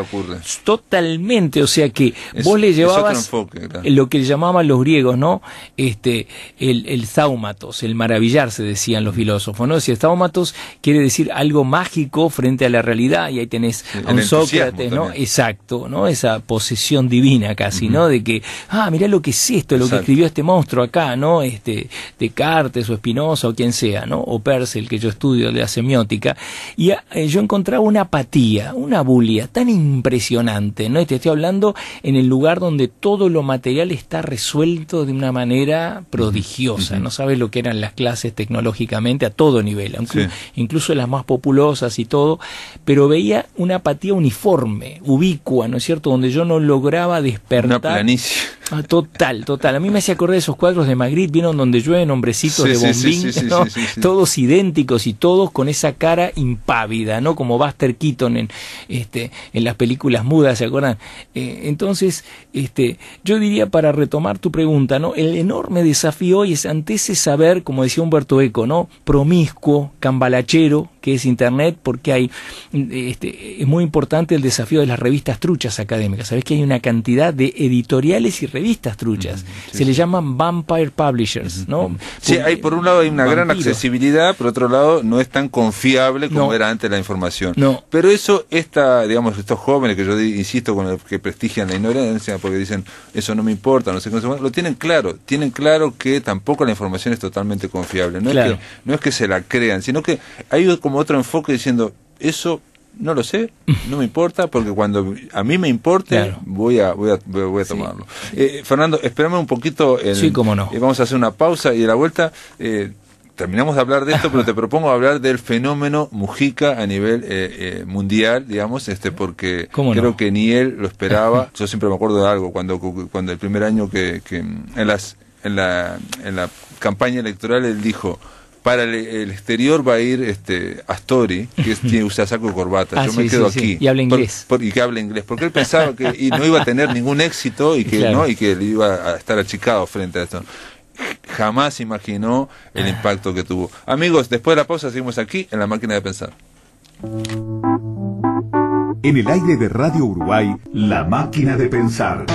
totalmente, o sea que vos le llevabas lo que llamaban los griegos ¿no? Este, el, el saumatos, el maravillarse, decían los filósofos, ¿no? Si el saumatos quiere decir algo mágico frente a la realidad, y ahí tenés a un Sócrates, ¿no? Exacto, ¿no? Esa posesión divina casi, ¿no? De que, ah, mirá lo que es esto, lo que escribió este monstruo acá, ¿no? Este, Descartes o Espinosa o quien sea, ¿no? O el que yo estudio de la semiótica, y ah, eh, yo encontraba una apatía, una bulia tan impresionante, ¿no? te estoy hablando en el lugar donde todo lo material está resuelto de una manera prodigiosa. No sabes lo que eran las clases tecnológicamente a todo nivel, incluso las más populosas y todo, pero veía una apatía uniforme, ubicua, ¿no es cierto?, donde yo no lograba despertar. Ah, total, total. A mí me hacía acordar de esos cuadros de Magritte, vieron donde llueven hombrecitos de bombín, todos idénticos y todos con esa cara impávida, ¿no? Como Buster Keaton en, este, en las películas mudas, ¿se acuerdan? Eh, entonces, este, yo diría para retomar tu pregunta, ¿no? El enorme desafío hoy es ante ese saber, como decía Humberto Eco, ¿no? Promiscuo, cambalachero, que es Internet, porque hay, este, es muy importante el desafío de las revistas truchas académicas. Sabes que hay una cantidad de editoriales y revistas revistas truchas. se le llaman vampire publishers, ¿no? Sí, hay por un lado hay una gran accesibilidad, por otro lado no es tan confiable como era antes la información. Pero eso esta, digamos, estos jóvenes que yo insisto con el que prestigian la ignorancia porque dicen, eso no me importa, no sé cómo se lo tienen claro, tienen claro que tampoco la información es totalmente confiable. No, es que, no es que se la crean, sino que hay como otro enfoque diciendo, eso no lo sé, no me importa, porque cuando a mí me importe, voy, a, voy, a, a tomarlo. Eh, Fernando, espérame un poquito. sí, cómo no. Eh, vamos a hacer una pausa y a la vuelta. Eh, terminamos de hablar de esto, pero te propongo hablar del fenómeno Mujica a nivel mundial, digamos, este, porque creo que ni él lo esperaba. Yo siempre me acuerdo de algo, cuando, cuando el primer año que, en, en, la, en la campaña electoral él dijo, para el, exterior va a ir este, Astori, que es, tiene, usa saco y corbata. Ah, Yo me quedo aquí. Y habla inglés. y que habla inglés. Porque él pensaba que no iba a tener ningún éxito y que, ¿no? y que él iba a estar achicado frente a esto. Jamás imaginó el ah. impacto que tuvo. Amigos, después de la pausa seguimos aquí en la máquina de pensar. En el aire de Radio Uruguay, la máquina de pensar.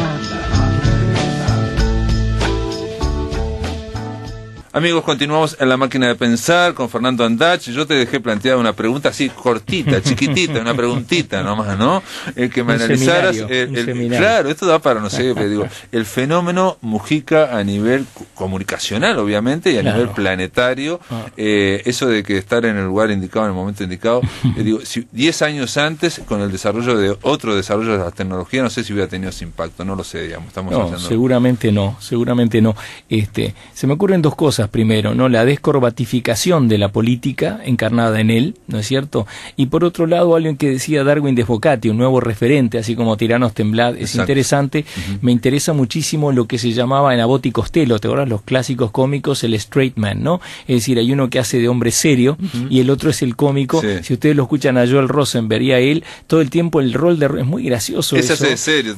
Amigos, continuamos en la máquina de pensar con Fernando Andach. Yo te dejé planteada una pregunta así cortita, chiquitita, una preguntita nomás, ¿no? El eh, que me analizaras. Eh, el, claro, esto da para, no sé, pero digo, el fenómeno Mujica a nivel comunicacional, obviamente, y a nivel planetario. Ah. Eh, eso de que estar en el lugar indicado, en el momento indicado. Diez digo, si 10 años antes, con el desarrollo de otro desarrollo de la tecnología, no sé si hubiera tenido ese impacto, no lo sé, digamos. Estamos no, seguramente no, seguramente no. Este, se me ocurren dos cosas primero, ¿no? La descorbatificación de la política encarnada en él, ¿no es cierto? Y por otro lado, alguien que decía Darwin Desbocati, un nuevo referente, así como Tiranos Temblad, es interesante. Me interesa muchísimo lo que se llamaba en Abot y Costello, ¿te acuerdas? Los clásicos cómicos, el straight man, ¿no? Es decir, hay uno que hace de hombre serio y el otro es el cómico. Si ustedes lo escuchan a Joel Rosen vería él, todo el tiempo el rol de... Es muy gracioso serio,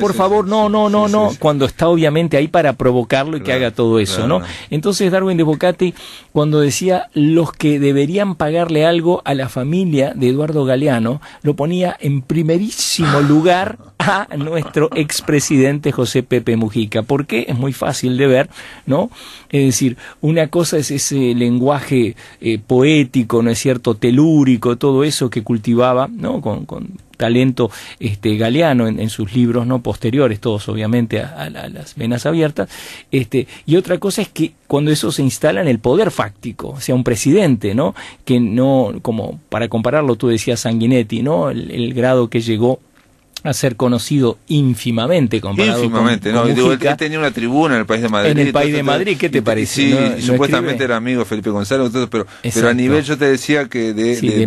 por favor, no, no, no, no, cuando está obviamente ahí para provocarlo y que haga todo eso, ¿no? Entonces, entonces Darwin de Bocati cuando decía los que deberían pagarle algo a la familia de Eduardo Galeano, lo ponía en primerísimo lugar a nuestro expresidente José Pepe Mujica. ¿Por qué? Es muy fácil de ver, ¿no? Es decir, una cosa es ese lenguaje eh, poético, ¿no es cierto?, telúrico, todo eso que cultivaba, ¿no?, con talento este, galeano en, sus libros no posteriores, todos obviamente a, las venas abiertas, este, y otra cosa es que cuando eso se instala en el poder fáctico, o sea, un presidente, ¿no? Que no, como para compararlo, tú decías Sanguinetti, ¿no? el grado que llegó a ser conocido ínfimamente comparado ínfimamente, no, digo, él, tenía una tribuna en el país de Madrid. En el país de Madrid, ¿qué te parece? Sí, supuestamente era amigo Felipe González, pero, pero a nivel yo te decía que de,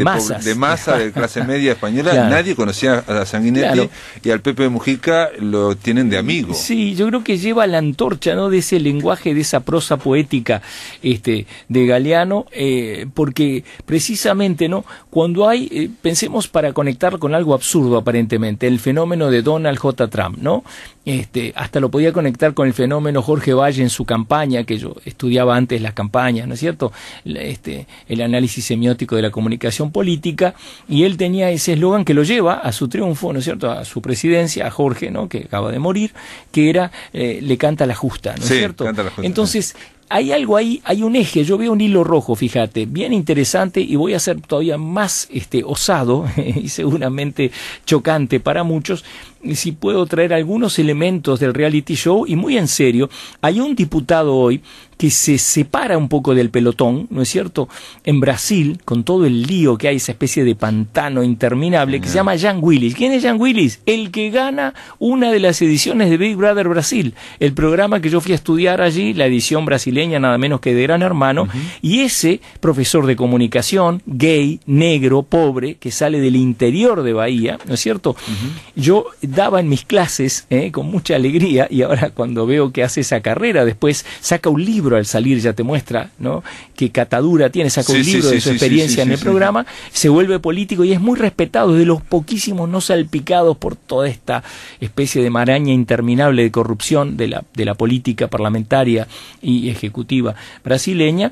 masa de clase media española nadie conocía a Sanguinetti y al Pepe Mujica lo tienen de amigo. Sí, yo creo que lleva la antorcha ¿no? de ese lenguaje, de esa prosa poética este, de Galeano, eh, porque precisamente no cuando hay, eh, pensemos para conectar con algo absurdo aparentemente, el fenómeno de Donald J. Trump, ¿no? Este, hasta lo podía conectar con el fenómeno Jorge Valle en su campaña, que yo estudiaba antes las campañas, ¿no es cierto? Este, el análisis semiótico de la comunicación política, y él tenía ese eslogan que lo lleva a su triunfo, ¿no es cierto? A su presidencia, a Jorge, ¿no? Que acaba de morir, que era eh, le canta la justa, ¿no es cierto? Canta la justa, Entonces, hay algo ahí, hay un eje, yo veo un hilo rojo, fíjate, bien interesante y voy a ser todavía más este, osado y seguramente chocante para muchos si puedo traer algunos elementos del reality show y muy en serio, hay un diputado hoy que se separa un poco del pelotón, ¿no es cierto? En Brasil, con todo el lío que hay, esa especie de pantano interminable, que se llama Jan Willis. ¿Quién es Jan Willis? El que gana una de las ediciones de Big Brother Brasil, el programa que yo fui a estudiar allí, la edición brasileña nada menos que de Gran Hermano, y ese profesor de comunicación, gay, negro, pobre, que sale del interior de Bahía, ¿no es cierto? Yo daba en mis clases ¿eh? con mucha alegría y ahora cuando veo que hace esa carrera, después saca un libro al salir ya te muestra, ¿no? Que Catadura tiene, sacó libro de su experiencia en el programa, se vuelve político y es muy respetado, de los poquísimos no salpicados por toda esta especie de maraña interminable de corrupción de la política parlamentaria y ejecutiva brasileña,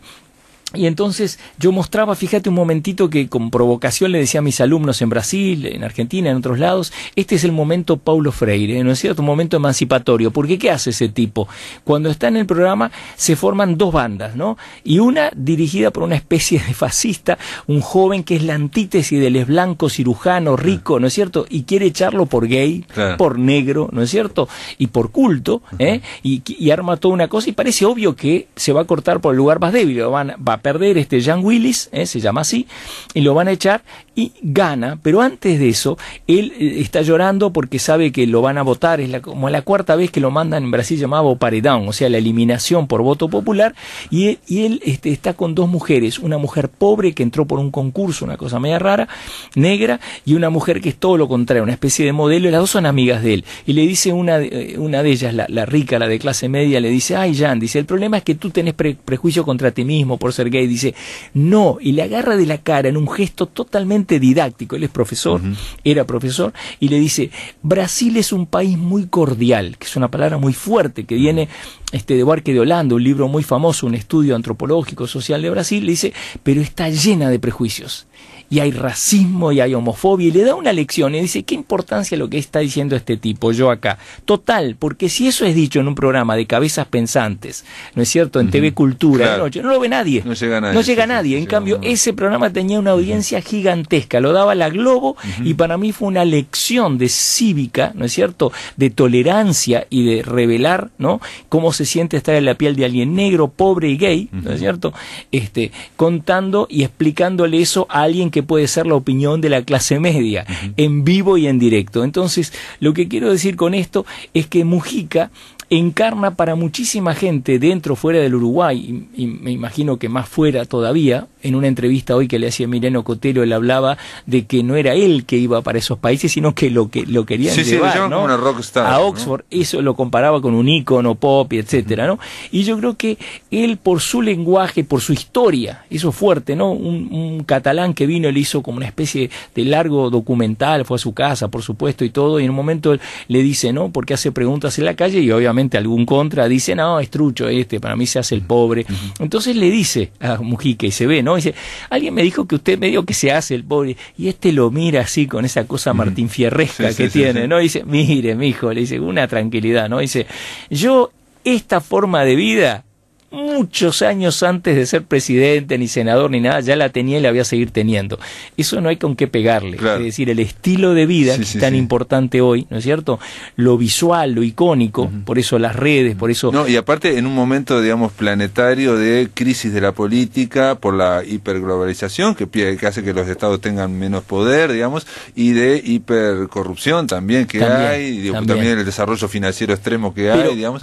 y entonces yo mostraba, fíjate un momentito que con provocación le decía a mis alumnos en Brasil, en Argentina, en otros lados, este es el momento Paulo Freire, ¿no es cierto? Un momento emancipatorio. Porque ¿qué hace ese tipo? Cuando está en el programa se forman dos bandas, ¿no? Y una dirigida por una especie de fascista, un joven que es la antítesis del es blanco, cirujano, rico, ¿no es cierto? Y quiere echarlo por gay, por negro, ¿no es cierto? Y por culto, ¿eh? Y, arma toda una cosa y parece obvio que se va a cortar por el lugar más débil, van, perder este Jan Willis, eh, se llama así, y lo van a echar y gana, pero antes de eso, él eh, está llorando porque sabe que lo van a votar, es la, como la cuarta vez que lo mandan en Brasil llamado paredown o sea, la eliminación por voto popular, y él, este, está con dos mujeres, una mujer pobre que entró por un concurso, una cosa media rara, negra, y una mujer que es todo lo contrario, una especie de modelo, y las dos son amigas de él, y le dice una, eh, una de ellas, la, rica, la de clase media, le dice, ay Jan, dice, el problema es que tú tenés prejuicio contra ti mismo por ser dice, no, y le agarra de la cara en un gesto totalmente didáctico, él es profesor, era profesor, y le dice, Brasil es un país muy cordial, que es una palabra muy fuerte, que viene este, de Barque de Holanda, un libro muy famoso, un estudio antropológico, social de Brasil, le dice, pero está llena de prejuicios y hay racismo y hay homofobia y le da una lección y dice, ¿qué importancia lo que está diciendo este tipo yo acá? Total, porque si eso es dicho en un programa de cabezas pensantes, ¿no es cierto? En TV Cultura, no lo ve nadie. No llega nadie. No llega nadie. En cambio, ese programa tenía una audiencia gigantesca, lo daba la Globo y para mí fue una lección de cívica, ¿no es cierto? De tolerancia y de revelar, ¿no? Cómo se siente estar en la piel de alguien negro, pobre y gay, ¿no es cierto? Este, contando y explicándole eso a alguien que que puede ser la opinión de la clase media, en vivo y en directo. Entonces, lo que quiero decir con esto es que Mujica encarna para muchísima gente dentro fuera del Uruguay, y, me imagino que más fuera todavía, en una entrevista hoy que le hacía Mireno Cotelo, él hablaba de que no era él que iba para esos países, sino que lo que lo querían llevar como una rockstar, a Oxford, eso lo comparaba con un ícono pop, etcétera, ¿no? Y yo creo que él por su lenguaje, por su historia, eso fuerte, ¿no? Un, catalán que vino, le hizo como una especie de largo documental, fue a su casa, por supuesto, y todo, y en un momento le dice, ¿no? Porque hace preguntas en la calle y obviamente algún contra, dice, no, es trucho este, para mí se hace el pobre. Entonces le dice a Mujica y se ve, ¿no? Dice, alguien me dijo que usted me dijo que se hace el pobre y este lo mira así con esa cosa Martín Fierresca que tiene, ¿no? Dice, mire, mijo, le dice, una tranquilidad, ¿no? Dice, yo esta forma de vida muchos años antes de ser presidente, ni senador, ni nada, ya la tenía y la voy a seguir teniendo. Eso no hay con qué pegarle. Es decir, el estilo de vida es tan importante hoy, ¿no es cierto? Lo visual, lo icónico, por eso las redes, por eso... No, y aparte en un momento, digamos, planetario de crisis de la política por la hiperglobalización, que, hace que los estados tengan menos poder, digamos, y de hipercorrupción también que hay, también. el desarrollo financiero extremo que hay, digamos.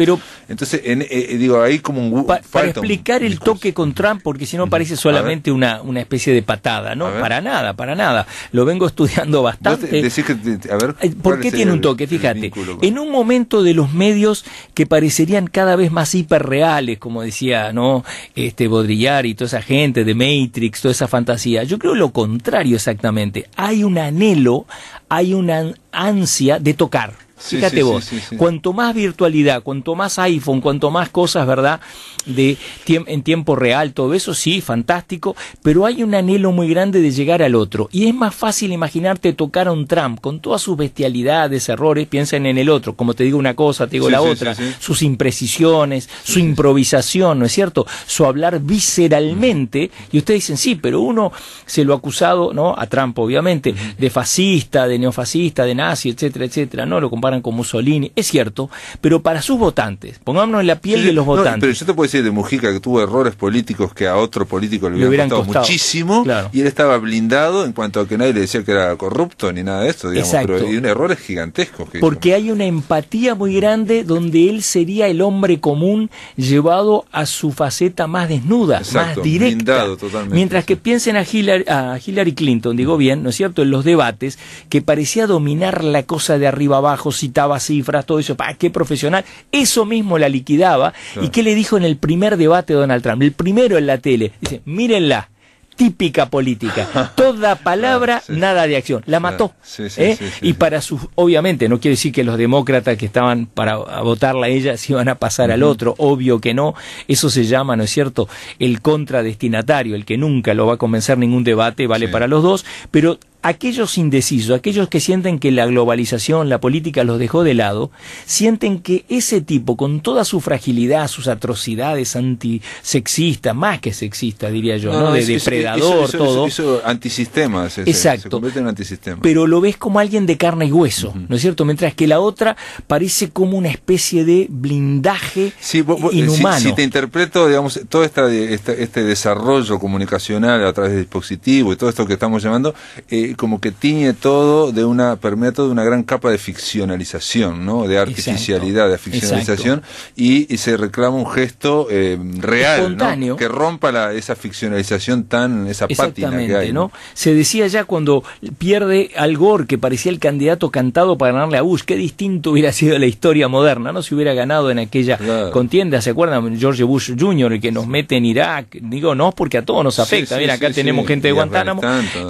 Entonces, eh, eh, digo, ahí como un para explicar el toque con Trump, porque si no parece solamente una, una especie de patada, ¿no? Para nada, para nada. Lo vengo estudiando bastante. Eh, ¿Por qué tiene un toque? Fíjate, en un momento de los medios que parecerían cada vez más hiperreales, como decía, ¿no? Este Bodrillar y toda esa gente de Matrix, toda esa fantasía. Yo creo lo contrario exactamente. Hay un anhelo, hay una ansia de tocar. Fíjate vos, cuanto más virtualidad, cuanto más iPhone, cuanto más cosas, ¿verdad? De en tiempo real, todo eso sí, fantástico, pero hay un anhelo muy grande de llegar al otro. Y es más fácil imaginarte tocar a un Trump con todas sus bestialidades, errores, piensen en el otro, como te digo una cosa, te digo la otra, sus imprecisiones, su improvisación, ¿no es cierto? Su hablar visceralmente, y ustedes dicen, sí, pero uno se lo ha acusado, ¿no? A Trump, obviamente, de fascista, de neofascista, de nazi, etcétera, etcétera, ¿no? Lo comparto como con Mussolini, es cierto, pero para sus votantes, pongámonos en la piel de los votantes. pero yo te puedo decir de Mujica que tuvo errores políticos que a otro político le, hubiera hubieran, muchísimo y él estaba blindado en cuanto a que nadie le decía que era corrupto ni nada de esto, digamos, Exacto. pero un errores gigantescos. Porque hay una empatía muy grande donde él sería el hombre común llevado a su faceta más desnuda, más directa. Mientras que piensen a Hillary, a Hillary Clinton, digo bien, ¿no es cierto?, en los debates, que parecía dominar la cosa de arriba abajo, citaba cifras, todo eso, ¿para qué profesional? Eso mismo la liquidaba. ¿Y qué le dijo en el primer debate Donald Trump? El primero en la tele. Dice, mírenla típica política. Toda palabra, nada de acción. La mató. ¿eh? y para sus, obviamente, no quiere decir que los demócratas que estaban para votarla a ella se iban a pasar al otro, obvio que no. Eso se llama, ¿no es cierto?, el contradestinatario, el que nunca lo va a convencer ningún debate, vale para los dos, pero aquellos indecisos, aquellos que sienten que la globalización, la política los dejó de lado, sienten que ese tipo, con toda su fragilidad, sus atrocidades antisexistas, más que sexista diría yo, ¿no? de depredador, eso, todo. antisistema, ese, Exacto. Se en antisistema. Pero lo ves como alguien de carne y hueso, ¿no es cierto? Mientras que la otra parece como una especie de blindaje eh, inhumano. Si, te interpreto, digamos, todo esta, este desarrollo comunicacional a través de dispositivos y todo esto que estamos llamando, eh, como que tiñe todo de una, permea todo de una gran capa de ficcionalización, ¿no? De artificialidad, de ficcionalización, y, se reclama un gesto eh, real, ¿no? Que rompa la, esa ficcionalización tan, esa pátina que hay. ¿no? Se decía ya cuando pierde Al Gore, que parecía el candidato cantado para ganarle a Bush, qué distinto hubiera sido la historia moderna, ¿no? Si hubiera ganado en aquella contienda, ¿se acuerdan? George Bush Jr., que nos mete en Irak, digo, no, porque a todos nos afecta, acá tenemos gente de Guantánamo.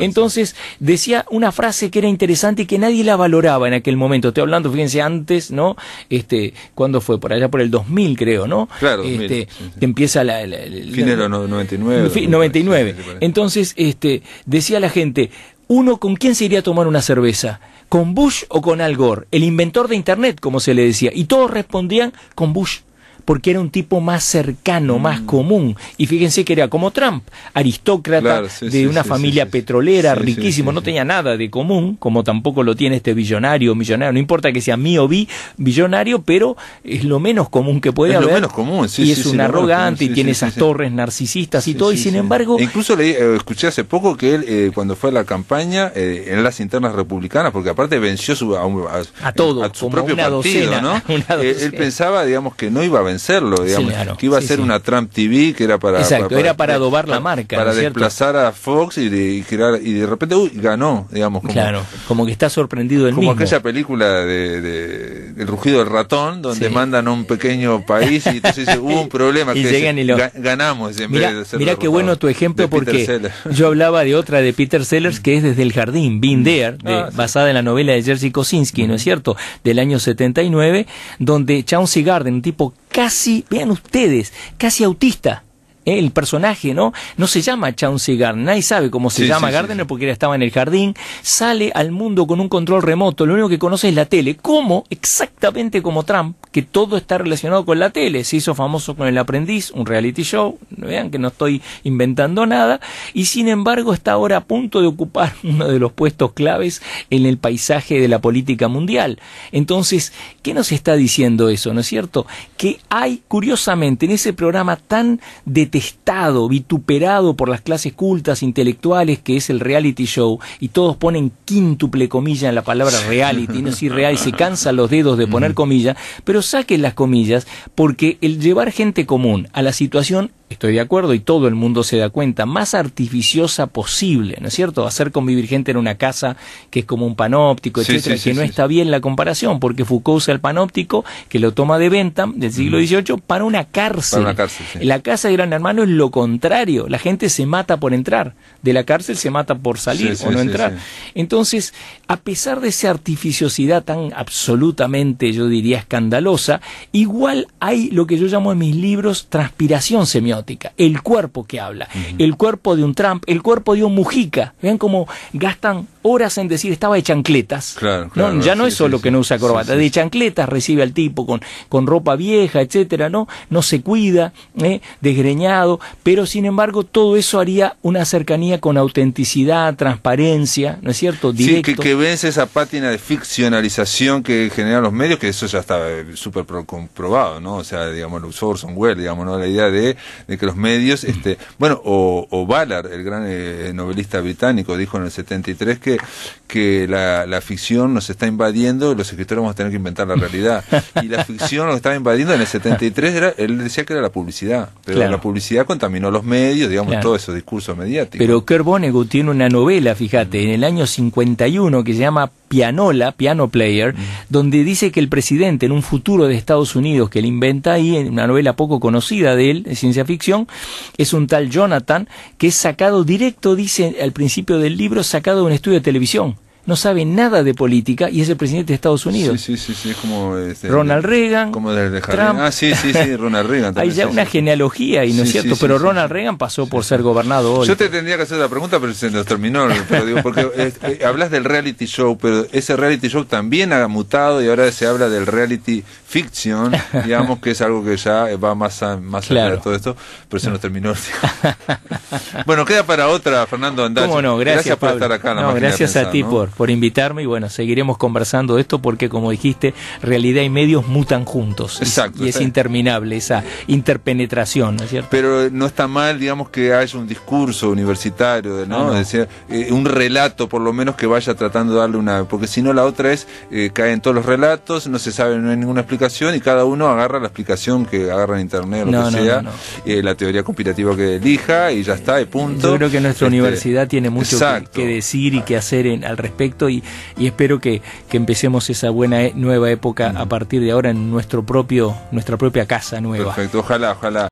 Entonces, de decía una frase que era interesante y que nadie la valoraba en aquel momento. Estoy hablando, fíjense, antes, ¿no? Este, ¿cuándo fue? Por allá por el 2000, creo, ¿no? Claro, este, que empieza la... la, Finero, 99. 99. Entonces, este, decía la gente, uno con quién se iría a tomar una cerveza, con Bush o con Al Gore, el inventor de Internet, como se le decía, y todos respondían con Bush porque era un tipo más cercano, mm. más común. Y fíjense que era como Trump, aristócrata de una familia petrolera, riquísimo, no tenía nada de común, como tampoco lo tiene este billonario, millonario, no importa que sea mío o bi, billonario, pero es lo menos común que puede es Lo menos común, sí, Y es un arrogante y tiene esas torres narcisistas y todo, y sin embargo... incluso le, eh, escuché hace poco que él, eh, cuando fue a la campaña, eh, en las internas republicanas, porque aparte venció a, todo, su propio ¿no? él pensaba, digamos, que no iba a vencer vencerlo, digamos. Que iba a ser una Trump TV que era para. Exacto, era para adobar la marca. Para ¿no desplazar a Fox y, de, y, de repente, uy, ganó, digamos. Como, claro, como que está sorprendido el Como aquella película de, El rugido del ratón, donde mandan a un pequeño país y entonces dice, hubo un problema. que ganamos. En vez de qué bueno tu ejemplo, porque yo hablaba de otra de Peter Sellers que es Desde el Jardín, Been There, mm. ah, basada en la novela de Jerzy Kosinski, ¿no es mm. cierto? Del año 79, donde Chauncey Garden, un tipo casi, vean ustedes, casi autista. Eh, el personaje, ¿no? No se llama Chauncey Gardner, nadie sabe cómo se llama Gardner él porque estaba en el jardín, sale al mundo con un control remoto, lo único que conoce es la tele, como exactamente como Trump, que todo está relacionado con la tele, se hizo famoso con El aprendiz, un reality show, vean que no estoy inventando nada, y sin embargo está ahora a punto de ocupar uno de los puestos claves en el paisaje de la política mundial. Entonces, ¿qué nos está diciendo eso, no es cierto? Que hay curiosamente en ese programa tan detallado detestado, vituperado por las clases cultas, intelectuales, que es el reality show, y todos ponen quíntuple comilla en la palabra reality, no es irreal, y se cansan los dedos de poner comilla, pero saquen las comillas, porque el llevar gente común a la situación estoy de acuerdo y todo el mundo se da cuenta, más artificiosa posible, ¿no es cierto? Hacer convivir gente en una casa que es como un panóptico, sí, que no está bien la comparación, porque Foucault usa el panóptico que lo toma de venta del siglo XVIII para una cárcel. Para una cárcel la casa de Gran Hermano es lo contrario, la gente se mata por entrar, de la cárcel se mata por salir o no entrar. Entonces, a pesar de esa artificiosidad tan absolutamente, yo diría, escandalosa, igual hay lo que yo llamo en mis libros transpiración semiótica el cuerpo que habla, el cuerpo de un Trump, el cuerpo de un Mujica. Vean cómo gastan horas en decir estaba de chancletas. Claro, claro, ¿no? Ya no es solo que no usa corbata, de chancletas recibe al tipo con, con ropa vieja, etcétera, ¿no? No se cuida, ¿eh? desgreñado, pero sin embargo todo eso haría una cercanía con autenticidad, transparencia, ¿no es cierto? Sí, que, que vence esa pátina de ficcionalización que generan los medios, que eso ya está eh, súper comprobado, ¿no? O sea, digamos, el Orson digamos, ¿no? La idea de de que los medios, este, bueno, o, o Ballard, el gran eh, novelista británico, dijo en el 73 que, que la, la ficción nos está invadiendo y los escritores vamos a tener que inventar la realidad. Y la ficción lo que estaba invadiendo en el 73 era, él decía que era la publicidad, pero la publicidad contaminó los medios, digamos, todo todos esos discursos mediáticos. Pero Kurt Vonnegut tiene una novela, fíjate, en el año 51 que se llama Pianola, Piano Player, mm. donde dice que el presidente en un futuro de Estados Unidos que él inventa ahí, en una novela poco conocida de él, ciencia ficción, es un tal Jonathan que es sacado directo, dice al principio del libro, sacado de un estudio de televisión no sabe nada de política y es el presidente de Estados Unidos. Sí, sí, sí, es como... Eh, Ronald Reagan. Como desde Trump. Ah, sí, sí, sí, Ronald Reagan. Hay ya una genealogía y no es cierto, pero Ronald Reagan pasó por ser gobernado hoy. Yo te tendría que hacer la pregunta, pero se nos terminó. porque eh, eh, hablas del reality show, pero ese reality show también ha mutado y ahora se habla del reality fiction, digamos que es algo que ya va más, más allá de todo esto, pero se nos terminó. bueno, queda para otra, Fernando Andal. Gracias, por estar acá. no, gracias a ti por por invitarme y bueno, seguiremos conversando de esto porque como dijiste, realidad y medios mutan juntos. Exacto. Y, es interminable esa interpenetración, ¿no es cierto? Pero no está mal, digamos, que haya un discurso universitario, ¿no? Ah, eh, un relato por lo menos que vaya tratando de darle una... Porque si no, la otra es, eh, caen todos los relatos, no se sabe, no hay ninguna explicación y cada uno agarra la explicación que agarra en internet o lo que sea, eh, la teoría conspirativa que elija y ya está, y punto. Yo creo que nuestra este, universidad tiene mucho que, decir y que hacer en, al respecto y, espero que, que, empecemos esa buena e, nueva época a partir de ahora en nuestro propio, nuestra propia casa nueva. Perfecto, ojalá, ojalá.